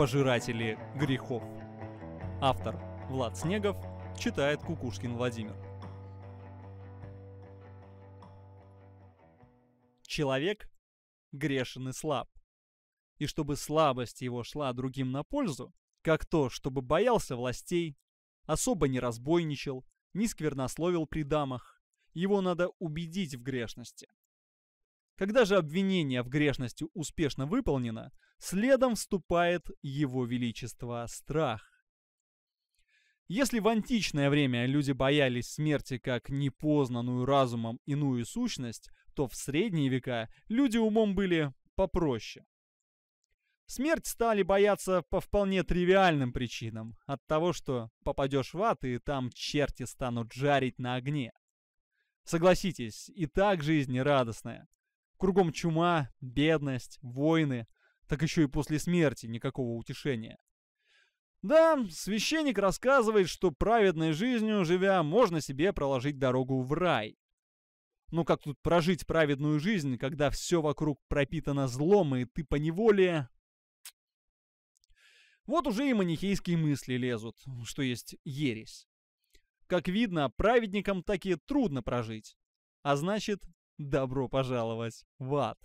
Пожиратели грехов. Автор Влад Снегов читает Кукушкин Владимир. Человек грешен и слаб. И чтобы слабость его шла другим на пользу, как то, чтобы боялся властей, особо не разбойничал, не сквернословил при дамах, его надо убедить в грешности – когда же обвинение в грешности успешно выполнено, следом вступает его величество страх. Если в античное время люди боялись смерти как непознанную разумом иную сущность, то в средние века люди умом были попроще. Смерть стали бояться по вполне тривиальным причинам. От того, что попадешь в ад, и там черти станут жарить на огне. Согласитесь, и так жизнь радостная. Кругом чума, бедность, войны, так еще и после смерти никакого утешения. Да, священник рассказывает, что праведной жизнью живя, можно себе проложить дорогу в рай. Но как тут прожить праведную жизнь, когда все вокруг пропитано злом, и ты по неволе... Вот уже и манихейские мысли лезут, что есть ересь. Как видно, праведникам такие трудно прожить. А значит, Добро пожаловать в ад.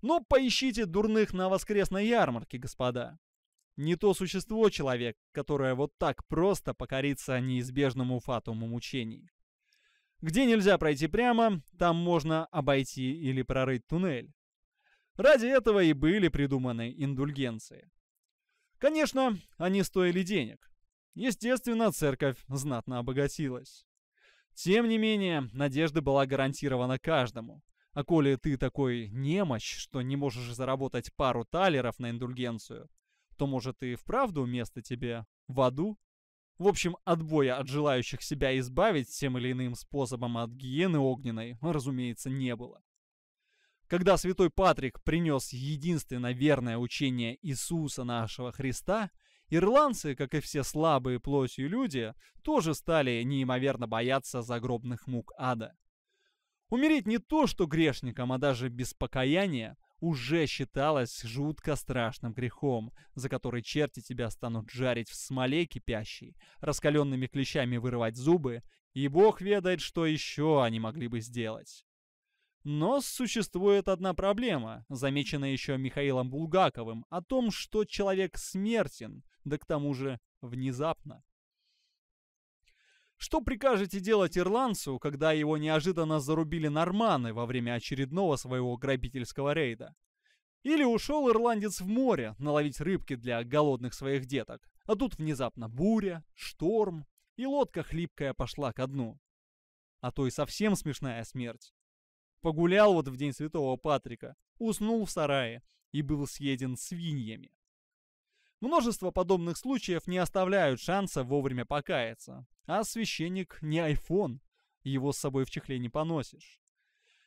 Но ну, поищите дурных на воскресной ярмарке, господа. Не то существо человек, которое вот так просто покорится неизбежному фатуму мучений. Где нельзя пройти прямо, там можно обойти или прорыть туннель. Ради этого и были придуманы индульгенции. Конечно, они стоили денег. Естественно, церковь знатно обогатилась. Тем не менее, надежда была гарантирована каждому. А коли ты такой немощь, что не можешь заработать пару талеров на индульгенцию, то, может, и вправду место тебе в аду? В общем, отбоя от желающих себя избавить тем или иным способом от гиены огненной, разумеется, не было. Когда святой Патрик принес единственно верное учение Иисуса нашего Христа, Ирландцы, как и все слабые плотью люди, тоже стали неимоверно бояться загробных мук ада. Умереть не то что грешником, а даже без покаяния уже считалось жутко страшным грехом, за который черти тебя станут жарить в смоле кипящей, раскаленными клещами вырывать зубы, и бог ведает, что еще они могли бы сделать. Но существует одна проблема, замеченная еще Михаилом Булгаковым, о том, что человек смертен, да к тому же внезапно. Что прикажете делать ирландцу, когда его неожиданно зарубили норманы во время очередного своего грабительского рейда? Или ушел ирландец в море наловить рыбки для голодных своих деток, а тут внезапно буря, шторм, и лодка хлипкая пошла ко дну. А то и совсем смешная смерть. Погулял вот в день Святого Патрика, уснул в сарае и был съеден свиньями. Множество подобных случаев не оставляют шанса вовремя покаяться. А священник не айфон, его с собой в чехле не поносишь.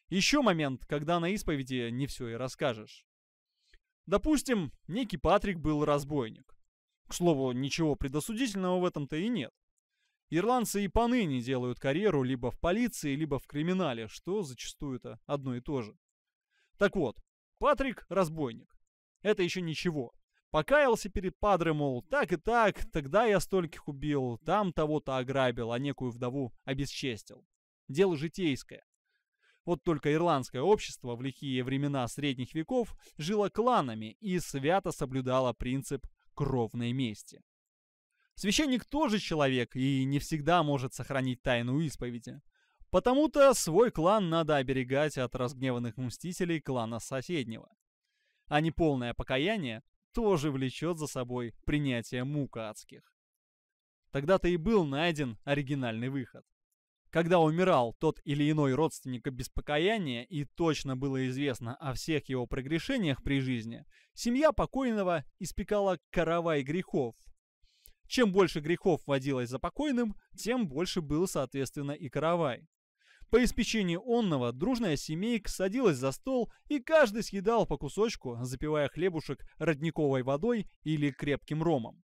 Еще момент, когда на исповеди не все и расскажешь. Допустим, некий Патрик был разбойник. К слову, ничего предосудительного в этом-то и нет. Ирландцы и поныне делают карьеру либо в полиции, либо в криминале, что зачастую-то одно и то же. Так вот, Патрик – разбойник. Это еще ничего. Покаялся перед падре, мол, так и так, тогда я стольких убил, там того-то ограбил, а некую вдову обесчестил. Дело житейское. Вот только ирландское общество в лихие времена средних веков жило кланами и свято соблюдало принцип кровной мести. Священник тоже человек и не всегда может сохранить тайну исповеди. Потому-то свой клан надо оберегать от разгневанных мстителей клана соседнего. А неполное покаяние тоже влечет за собой принятие мук адских. Тогда-то и был найден оригинальный выход. Когда умирал тот или иной родственник без покаяния и точно было известно о всех его прогрешениях при жизни, семья покойного испекала каравай грехов. Чем больше грехов водилось за покойным, тем больше был, соответственно, и каравай. По испечении онного дружная семейка садилась за стол, и каждый съедал по кусочку, запивая хлебушек родниковой водой или крепким ромом.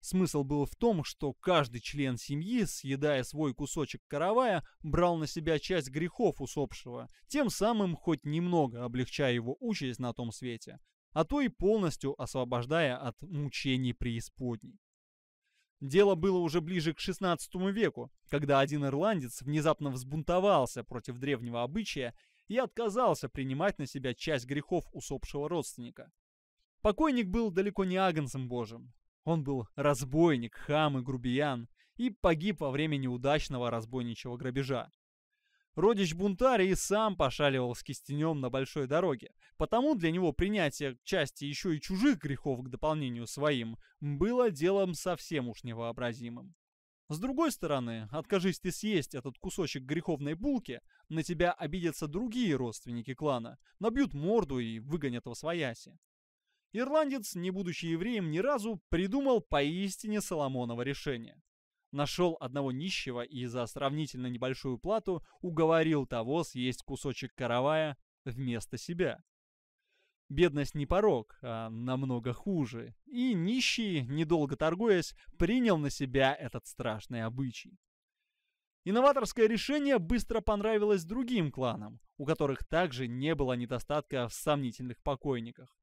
Смысл был в том, что каждый член семьи, съедая свой кусочек каравая, брал на себя часть грехов усопшего, тем самым хоть немного облегчая его участь на том свете, а то и полностью освобождая от мучений преисподней. Дело было уже ближе к XVI веку, когда один ирландец внезапно взбунтовался против древнего обычая и отказался принимать на себя часть грехов усопшего родственника. Покойник был далеко не агнцем божьим. Он был разбойник, хам и грубиян и погиб во время неудачного разбойничьего грабежа. Родич бунтаря и сам пошаливал с кистенем на большой дороге, потому для него принятие части еще и чужих грехов к дополнению своим было делом совсем уж невообразимым. С другой стороны, откажись ты съесть этот кусочек греховной булки, на тебя обидятся другие родственники клана, набьют морду и выгонят во свояси. Ирландец, не будучи евреем ни разу, придумал поистине Соломонова решение нашел одного нищего и за сравнительно небольшую плату уговорил того съесть кусочек каравая вместо себя. Бедность не порог, а намного хуже, и нищий, недолго торгуясь, принял на себя этот страшный обычай. Инноваторское решение быстро понравилось другим кланам, у которых также не было недостатка в сомнительных покойниках.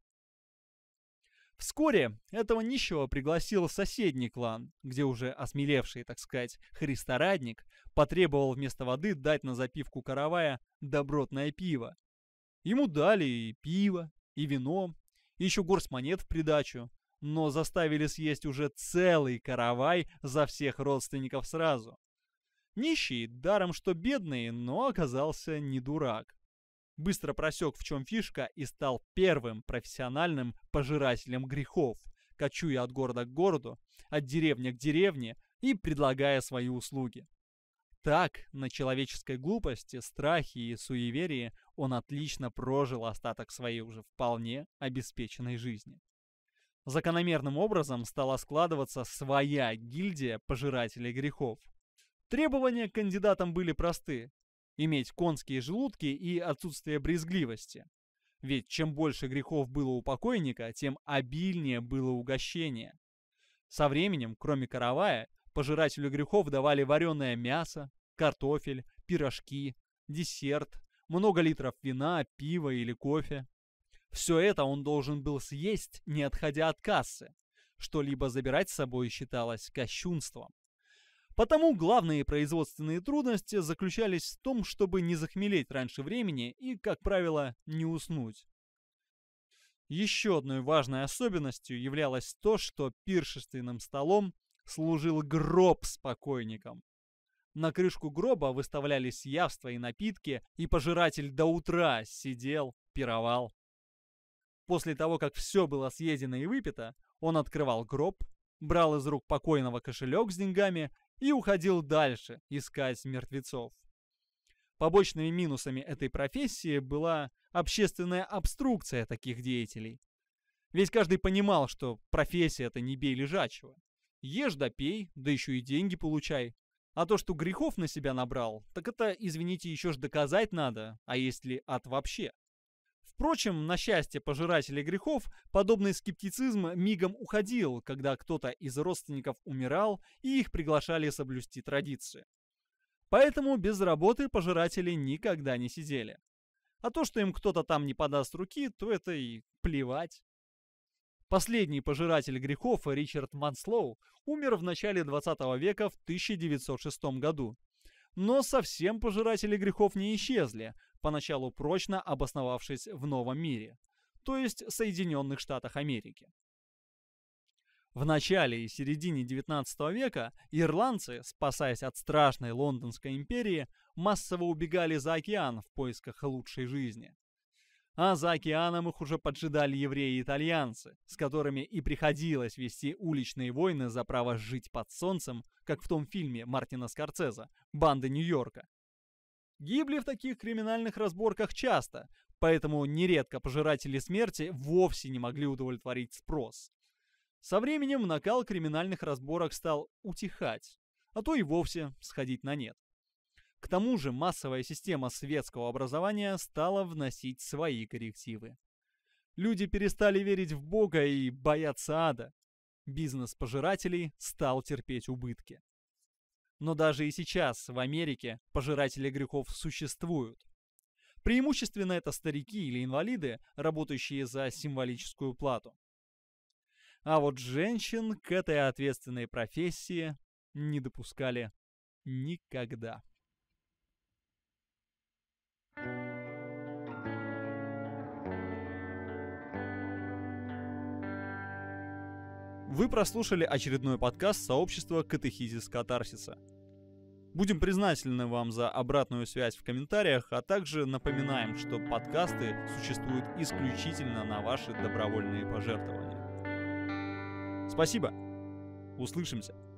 Вскоре этого нищего пригласил соседний клан, где уже осмелевший, так сказать, христорадник потребовал вместо воды дать на запивку каравая добротное пиво. Ему дали и пиво, и вино, и еще горсть монет в придачу, но заставили съесть уже целый каравай за всех родственников сразу. Нищий, даром что бедный, но оказался не дурак быстро просек, в чем фишка, и стал первым профессиональным пожирателем грехов, кочуя от города к городу, от деревни к деревне и предлагая свои услуги. Так, на человеческой глупости, страхе и суеверии он отлично прожил остаток своей уже вполне обеспеченной жизни. Закономерным образом стала складываться своя гильдия пожирателей грехов. Требования к кандидатам были просты иметь конские желудки и отсутствие брезгливости. Ведь чем больше грехов было у покойника, тем обильнее было угощение. Со временем, кроме каравая, пожирателю грехов давали вареное мясо, картофель, пирожки, десерт, много литров вина, пива или кофе. Все это он должен был съесть, не отходя от кассы. Что-либо забирать с собой считалось кощунством. Потому главные производственные трудности заключались в том, чтобы не захмелеть раньше времени и, как правило, не уснуть. Еще одной важной особенностью являлось то, что пиршественным столом служил гроб с покойником. На крышку гроба выставлялись явства и напитки, и пожиратель до утра сидел, пировал. После того, как все было съедено и выпито, он открывал гроб, брал из рук покойного кошелек с деньгами и уходил дальше искать мертвецов. Побочными минусами этой профессии была общественная обструкция таких деятелей. Ведь каждый понимал, что профессия это не бей лежачего. Ешь да пей, да еще и деньги получай. А то, что грехов на себя набрал, так это, извините, еще ж доказать надо, а есть ли ад вообще. Впрочем, на счастье пожирателей грехов, подобный скептицизм мигом уходил, когда кто-то из родственников умирал и их приглашали соблюсти традиции. Поэтому без работы пожиратели никогда не сидели. А то, что им кто-то там не подаст руки, то это и плевать. Последний пожиратель грехов Ричард Манслоу умер в начале 20 века в 1906 году, но совсем пожиратели грехов не исчезли, поначалу прочно обосновавшись в новом мире, то есть Соединенных Штатах Америки. В начале и середине XIX века ирландцы, спасаясь от страшной Лондонской империи, массово убегали за океан в поисках лучшей жизни а за океаном их уже поджидали евреи и итальянцы, с которыми и приходилось вести уличные войны за право жить под солнцем, как в том фильме Мартина Скорцеза «Банда Нью-Йорка». Гибли в таких криминальных разборках часто, поэтому нередко пожиратели смерти вовсе не могли удовлетворить спрос. Со временем накал криминальных разборок стал утихать, а то и вовсе сходить на нет. К тому же массовая система светского образования стала вносить свои коррективы. Люди перестали верить в Бога и бояться ада. Бизнес пожирателей стал терпеть убытки. Но даже и сейчас в Америке пожиратели грехов существуют. Преимущественно это старики или инвалиды, работающие за символическую плату. А вот женщин к этой ответственной профессии не допускали никогда. Вы прослушали очередной подкаст сообщества «Катехизис Катарсиса». Будем признательны вам за обратную связь в комментариях, а также напоминаем, что подкасты существуют исключительно на ваши добровольные пожертвования. Спасибо! Услышимся!